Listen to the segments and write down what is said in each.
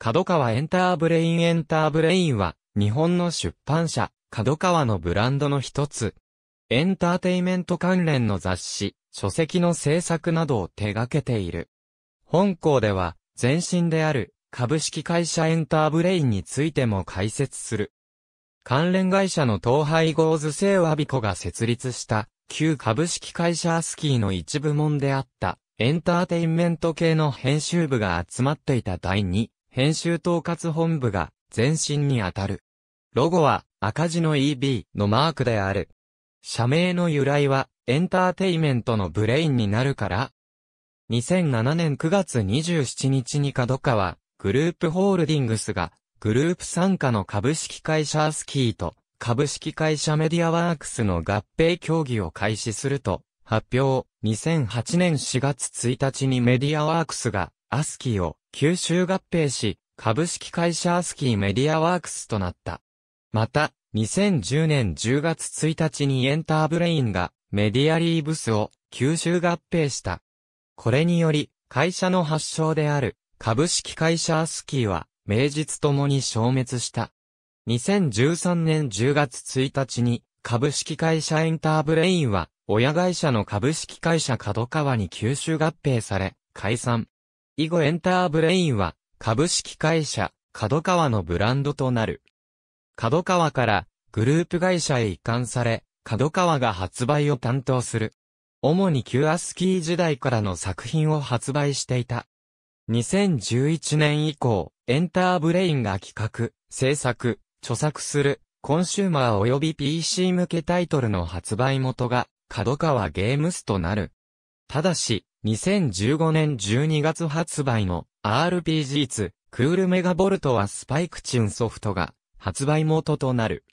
角川エンターブレインエンターブレインは、日本の出版社、角川のブランドの一つ。エンターテイメント関連の雑誌、書籍の制作などを手掛けている。本校では、前身である、株式会社エンターブレインについても解説する。関連会社の東廃合図製和美子が設立した、旧株式会社アスキーの一部門であった、エンターテインメント系の編集部が集まっていた第2編集統括本部が前身にあたる。ロゴは赤字の EB のマークである。社名の由来はエンターテイメントのブレインになるから。2007年9月27日に角川グループホールディングスがグループ参加の株式会社アスキーと株式会社メディアワークスの合併協議を開始すると発表。2008年4月1日にメディアワークスがアスキーを吸収合併し、株式会社アスキーメディアワークスとなった。また、2010年10月1日にエンターブレインがメディアリーブスを吸収合併した。これにより、会社の発祥である株式会社アスキーは名実ともに消滅した。2013年10月1日に株式会社エンターブレインは親会社の株式会社角川に吸収合併され解散。以後エンターブレインは、株式会社、角川のブランドとなる。角川からグループ会社へ移管され、角川が発売を担当する。主にキュアスキー時代からの作品を発売していた。2011年以降、エンターブレインが企画、制作、著作する、コンシューマー及び PC 向けタイトルの発売元が、角川ゲームスとなる。ただし、2015年12月発売の RPG2 クールメガボルトはスパイクチュンソフトが発売元となる。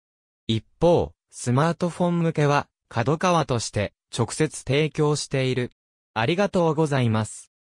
一方、スマートフォン向けは角川として直接提供している。ありがとうございます。